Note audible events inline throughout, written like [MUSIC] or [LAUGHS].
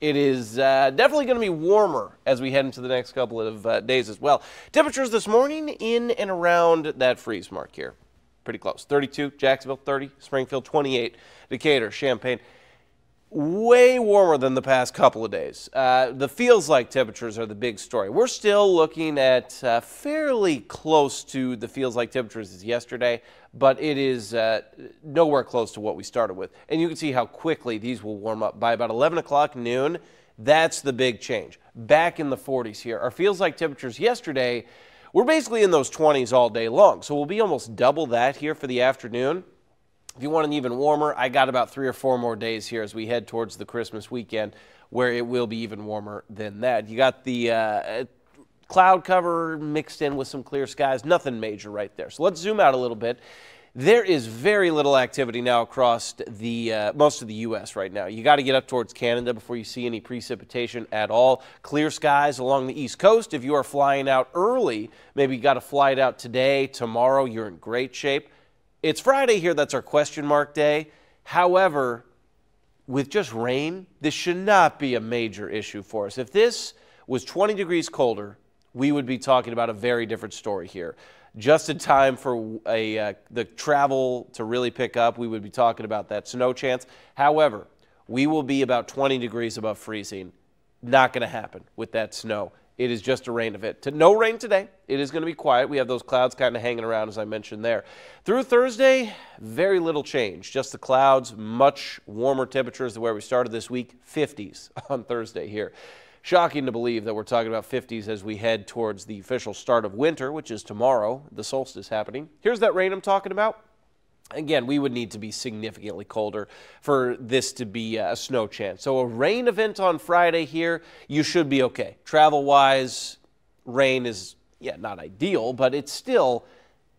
It is uh, definitely going to be warmer as we head into the next couple of uh, days as well. Temperatures this morning in and around that freeze mark here. Pretty close. 32, Jacksonville 30, Springfield 28, Decatur, Champaign way warmer than the past couple of days. Uh, the feels like temperatures are the big story. We're still looking at uh, fairly close to the feels like temperatures as yesterday, but it is uh, nowhere close to what we started with. And you can see how quickly these will warm up by about 11 o'clock noon. That's the big change. Back in the 40s here. Our feels like temperatures yesterday, we're basically in those 20s all day long. So we'll be almost double that here for the afternoon. If you want an even warmer, I got about three or four more days here as we head towards the Christmas weekend where it will be even warmer than that. You got the uh, cloud cover mixed in with some clear skies, nothing major right there. So let's zoom out a little bit. There is very little activity now across the uh, most of the U.S. right now. You got to get up towards Canada before you see any precipitation at all. Clear skies along the east coast. If you are flying out early, maybe you got to fly out today, tomorrow. You're in great shape. It's Friday here. That's our question mark day. However, with just rain, this should not be a major issue for us. If this was 20 degrees colder, we would be talking about a very different story here. Just in time for a, uh, the travel to really pick up, we would be talking about that snow chance. However, we will be about 20 degrees above freezing. Not going to happen with that snow. It is just a rain event. To no rain today. It is going to be quiet. We have those clouds kind of hanging around, as I mentioned there. Through Thursday, very little change. Just the clouds, much warmer temperatures than where we started this week, 50s [LAUGHS] on Thursday here. Shocking to believe that we're talking about 50s as we head towards the official start of winter, which is tomorrow, the solstice happening. Here's that rain I'm talking about. Again, we would need to be significantly colder for this to be a snow chance. So, a rain event on Friday here, you should be okay. Travel wise, rain is, yeah, not ideal, but it's still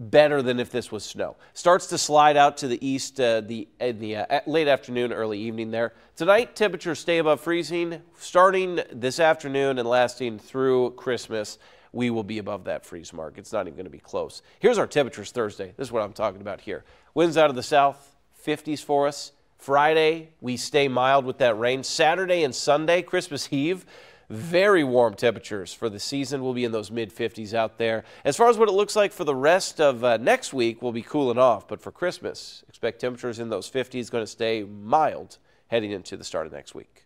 better than if this was snow. Starts to slide out to the east uh, the, in uh, the uh, late afternoon, early evening there. Tonight, temperatures stay above freezing. Starting this afternoon and lasting through Christmas, we will be above that freeze mark. It's not even going to be close. Here's our temperatures Thursday. This is what I'm talking about here. Winds out of the south, 50s for us. Friday, we stay mild with that rain. Saturday and Sunday, Christmas Eve, very warm temperatures for the season. We'll be in those mid 50s out there. As far as what it looks like for the rest of uh, next week, we'll be cooling off. But for Christmas, expect temperatures in those 50s, going to stay mild heading into the start of next week.